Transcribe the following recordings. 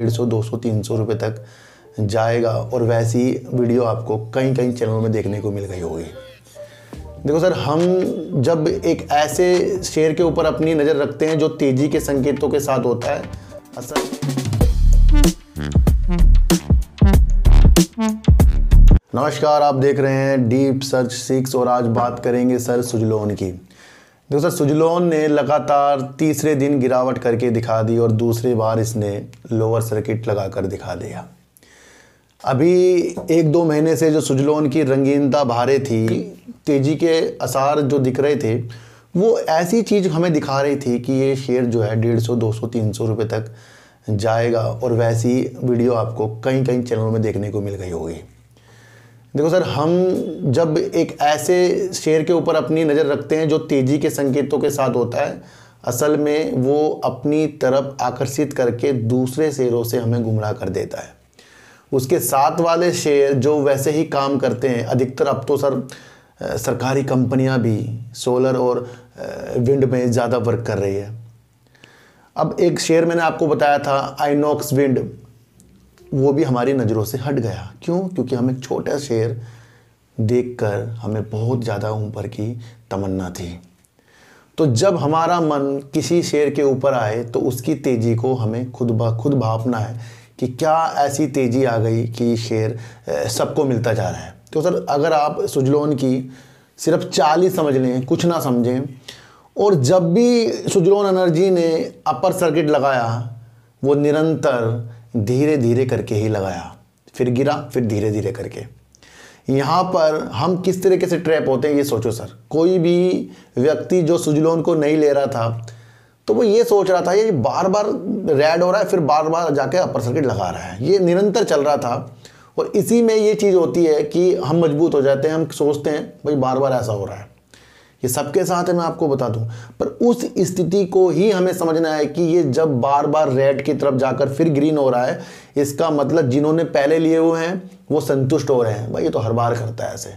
डेढ़ सौ दो सौ तीन सौ रुपये तक जाएगा और वैसी वीडियो आपको कई कई चैनलों में देखने को मिल गई होगी देखो सर हम जब एक ऐसे शेयर के ऊपर अपनी नज़र रखते हैं जो तेज़ी के संकेतों के साथ होता है असल नमस्कार आप देख रहे हैं डीप सर्च सिक्स और आज बात करेंगे सर सुजलोन की दोस्तों सुजलोन ने लगातार तीसरे दिन गिरावट करके दिखा दी और दूसरी बार इसने लोअर सर्किट लगाकर दिखा दिया अभी एक दो महीने से जो सुजलोन की रंगीनता भारे थी तेज़ी के आसार जो दिख रहे थे वो ऐसी चीज़ हमें दिखा रही थी कि ये शेयर जो है डेढ़ सौ दो सौ तीन सौ रुपये तक जाएगा और वैसी वीडियो आपको कई कई चैनलों में देखने को मिल गई होगी देखो सर हम जब एक ऐसे शेयर के ऊपर अपनी नज़र रखते हैं जो तेज़ी के संकेतों के साथ होता है असल में वो अपनी तरफ आकर्षित करके दूसरे शेयरों से हमें गुमराह कर देता है उसके साथ वाले शेयर जो वैसे ही काम करते हैं अधिकतर अब तो सर सरकारी कंपनियां भी सोलर और विंड में ज़्यादा वर्क कर रही है अब एक शेयर मैंने आपको बताया था आइनॉक्स विंड वो भी हमारी नज़रों से हट गया क्यों क्योंकि हम एक छोटा शेर देखकर हमें बहुत ज़्यादा ऊपर की तमन्ना थी तो जब हमारा मन किसी शेर के ऊपर आए तो उसकी तेज़ी को हमें खुद ब खुद भापना है कि क्या ऐसी तेज़ी आ गई कि शेर सबको मिलता जा रहा है तो सर अगर आप सुजलोन की सिर्फ चालीस समझ लें कुछ ना समझें और जब भी सुजलोन एनर्जी ने अपर सर्किट लगाया वो निरंतर धीरे धीरे करके ही लगाया फिर गिरा फिर धीरे धीरे करके यहाँ पर हम किस तरीके से ट्रैप होते हैं ये सोचो सर कोई भी व्यक्ति जो सुज लोन को नहीं ले रहा था तो वो ये सोच रहा था ये बार बार रेड हो रहा है फिर बार बार जाके अपर सर्किट लगा रहा है ये निरंतर चल रहा था और इसी में ये चीज़ होती है कि हम मजबूत हो जाते हैं हम सोचते हैं भाई बार बार ऐसा हो रहा है ये सबके साथ है मैं आपको बता दूं पर उस स्थिति को ही हमें समझना है कि ये जब बार बार रेड की तरफ जाकर फिर ग्रीन हो रहा है इसका मतलब जिन्होंने पहले लिए हुए हैं वो संतुष्ट हो रहे हैं भाई ये तो हर बार करता है ऐसे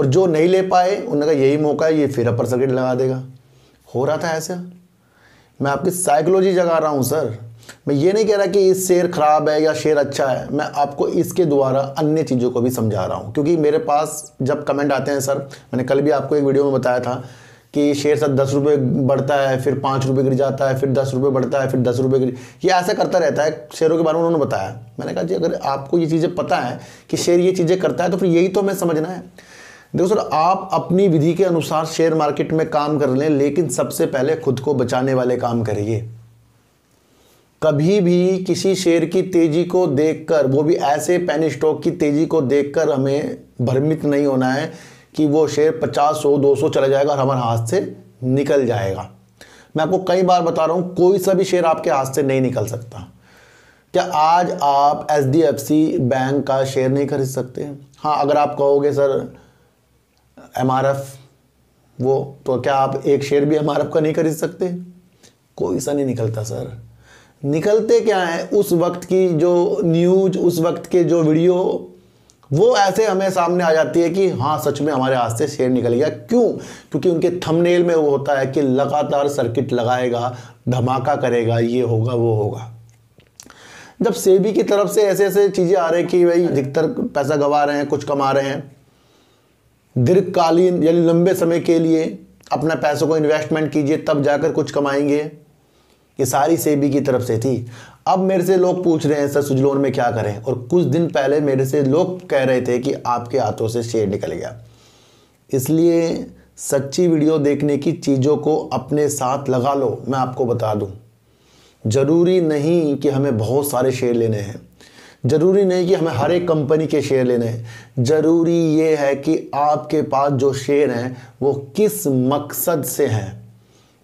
और जो नहीं ले पाए उनका यही मौका है ये फिर अपर सर्किट लगा देगा हो रहा था ऐसा मैं आपकी साइकोलॉजी जगा रहा हूँ सर मैं ये नहीं कह रहा कि इस शेर ख़राब है या शेर अच्छा है मैं आपको इसके द्वारा अन्य चीज़ों को भी समझा रहा हूँ क्योंकि मेरे पास जब कमेंट आते हैं सर मैंने कल भी आपको एक वीडियो में बताया था कि शेयर सर दस रुपये बढ़ता है फिर पाँच रुपये गिर जाता है फिर दस रुपये बढ़ता है फिर दस रुपये गिर ये ऐसा करता रहता है शेयरों के बारे में उन्होंने बताया मैंने कहा जी अगर आपको ये चीज़ें पता है कि शेयर ये चीज़ें करता है तो फिर यही तो हमें समझना है देखो सर आप अपनी विधि के अनुसार शेयर मार्केट में काम कर लें लेकिन सबसे पहले खुद को बचाने वाले काम करिए कभी भी किसी शेयर की तेज़ी को देखकर वो भी ऐसे पैन स्टॉक की तेज़ी को देखकर हमें भ्रमित नहीं होना है कि वो शेयर पचास सौ दो सौ चला जाएगा और हमारे हाथ से निकल जाएगा मैं आपको कई बार बता रहा हूँ कोई सा भी शेयर आपके हाथ से नहीं निकल सकता क्या आज आप एच बैंक का शेयर नहीं खरीद सकते हाँ अगर आप कहोगे सर एम वो तो क्या आप एक शेयर भी एम का नहीं खरीद सकते कोई सा नहीं निकलता सर निकलते क्या हैं उस वक्त की जो न्यूज उस वक्त के जो वीडियो वो ऐसे हमें सामने आ जाती है कि हाँ सच में हमारे हाथ से शेर निकल गया क्यों क्योंकि उनके थंबनेल में वो होता है कि लगातार सर्किट लगाएगा धमाका करेगा ये होगा वो होगा जब सेबी की तरफ से ऐसे ऐसे चीज़ें आ रही कि भाई अधिकतर पैसा गंवा रहे हैं कुछ कमा रहे हैं दीर्घकालीन यानी लंबे समय के लिए अपना पैसों को इन्वेस्टमेंट कीजिए तब जाकर कुछ कमाएंगे ये सारी सेबी की तरफ से थी अब मेरे से लोग पूछ रहे हैं सर सुजलोन में क्या करें और कुछ दिन पहले मेरे से लोग कह रहे थे कि आपके हाथों से शेर निकल गया इसलिए सच्ची वीडियो देखने की चीज़ों को अपने साथ लगा लो मैं आपको बता दूं ज़रूरी नहीं कि हमें बहुत सारे शेयर लेने हैं ज़रूरी नहीं कि हमें हर एक कंपनी के शेयर लेने हैं ज़रूरी ये है कि आपके पास जो शेयर हैं वो किस मकसद से हैं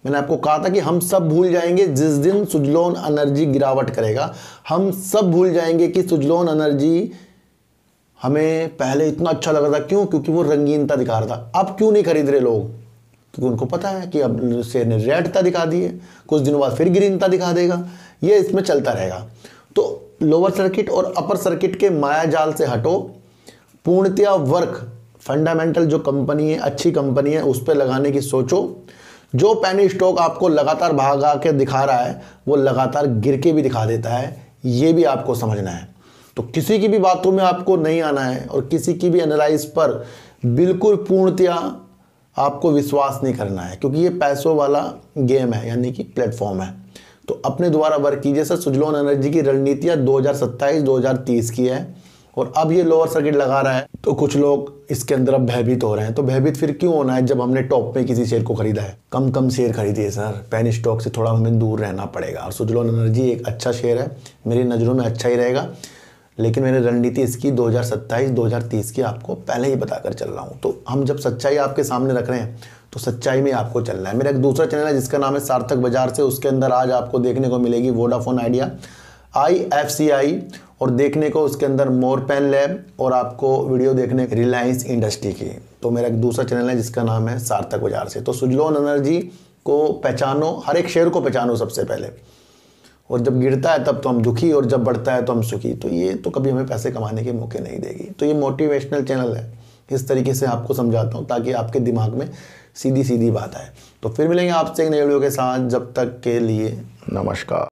मैंने आपको कहा था कि हम सब भूल जाएंगे जिस दिन सुजलोन एनर्जी गिरावट करेगा हम सब भूल जाएंगे कि सुजलोन एनर्जी हमें पहले इतना अच्छा लग रहा था क्यों क्योंकि वो रंगीनता दिखा रहा था अब क्यों नहीं खरीद रहे लोग क्योंकि उनको पता है कि अब शेयर ने रेडता दिखा दी है कुछ दिनों बाद फिर ग्रीनता दिखा देगा ये इसमें चलता रहेगा तो लोअर सर्किट और अपर सर्किट के माया जाल से हटो पूर्णतया वर्क फंडामेंटल जो कंपनी है अच्छी कंपनी है उस पर लगाने की सोचो जो पैनी स्टॉक आपको लगातार भागा के दिखा रहा है वो लगातार गिर के भी दिखा देता है ये भी आपको समझना है तो किसी की भी बातों में आपको नहीं आना है और किसी की भी एनालाइज पर बिल्कुल पूर्णतया आपको विश्वास नहीं करना है क्योंकि ये पैसों वाला गेम है यानी कि प्लेटफॉर्म है तो अपने द्वारा वर्क कीजिए सर सुजलोन एनर्जी की रणनीतियाँ 2027-2030 की है और अब ये लोअर सर्किट लगा रहा है तो कुछ लोग इसके अंदर अब भयभीत हो रहे हैं तो भयभीत फिर क्यों होना है जब हमने टॉप में किसी शेयर को खरीदा है कम कम शेयर खरीदिए सर पेन स्टॉक से थोड़ा हमें दूर रहना पड़ेगा और सुजलोन एनर्जी एक अच्छा शेयर है मेरी नज़रों में अच्छा ही रहेगा लेकिन मैंने रणनीति इसकी 2027 2030 की आपको पहले ही बताकर चल रहा हूँ तो हम जब सच्चाई आपके सामने रख रहे हैं तो सच्चाई में आपको चलना है मेरा एक दूसरा चैनल है जिसका नाम है सार्थक बाजार से उसके अंदर आज आपको देखने को मिलेगी Vodafone Idea I F C I और देखने को उसके अंदर मोर पेन लैब और आपको वीडियो देखने रिलायंस इंडस्ट्री की तो मेरा एक दूसरा चैनल है जिसका नाम है सार्थक बाजार से तो सुजलोन एनर्जी को पहचानो हर एक शेयर को पहचानो सबसे पहले और जब गिरता है तब तो हम दुखी और जब बढ़ता है तो हम सुखी तो ये तो कभी हमें पैसे कमाने के मौके नहीं देगी तो ये मोटिवेशनल चैनल है इस तरीके से आपको समझाता हूँ ताकि आपके दिमाग में सीधी सीधी बात आए तो फिर मिलेंगे आपसे एक नई वीडियो के साथ जब तक के लिए नमस्कार